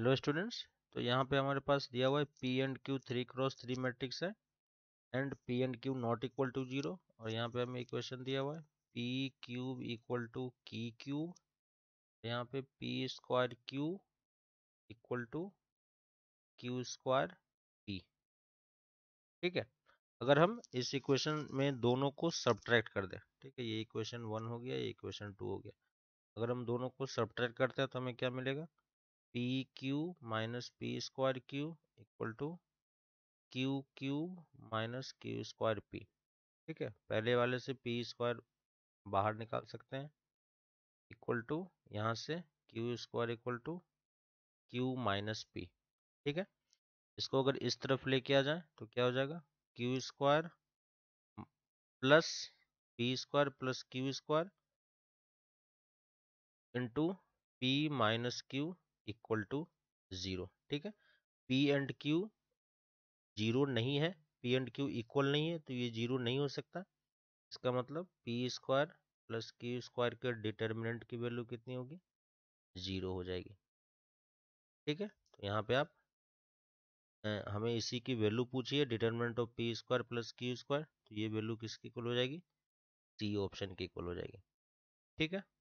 hello students तो यहाँ पे हमारे पास दिया हुआ है P and Q three cross three matrix है and P and Q not equal to zero और यहाँ पे हमें इक्वेशन दिया हुआ है P cube equal to Q cube यहाँ पे P square Q equal to Q square P ठीक है अगर हम इस इक्वेशन में दोनों को सब्ट्रैक्ट कर दें ठीक है ये इक्वेशन वन हो गया ये इक्वेशन टू हो गया अगर हम दोनों को सब्ट्रैक्ट करते हैं तो हमें क्या मिलेगा P Q minus P square Q equal to Q cube minus Q square P ठीक है पहले वाले से पी स्क्वायर बाहर निकाल सकते हैं इक्वल टू यहाँ से Q square equal to Q minus P ठीक है इसको अगर इस तरफ लेके आ जाए तो क्या हो जाएगा Q square plus P square plus Q square into P minus Q equal to zero ठीक है पी एंड क्यू जीरो नहीं है पी एंड क्यू इक्वल नहीं है तो ये जीरो नहीं हो सकता इसका मतलब P square plus Q square के डिटर्मिनेंट की वैल्यू कितनी होगी जीरो हो जाएगी ठीक है तो यहाँ पे आप हमें इसी की वैल्यू पूछिए determinant of P square plus Q square तो ये वैल्यू किसकी इक्वल हो जाएगी सी ऑप्शन की इक्वल हो जाएगी ठीक है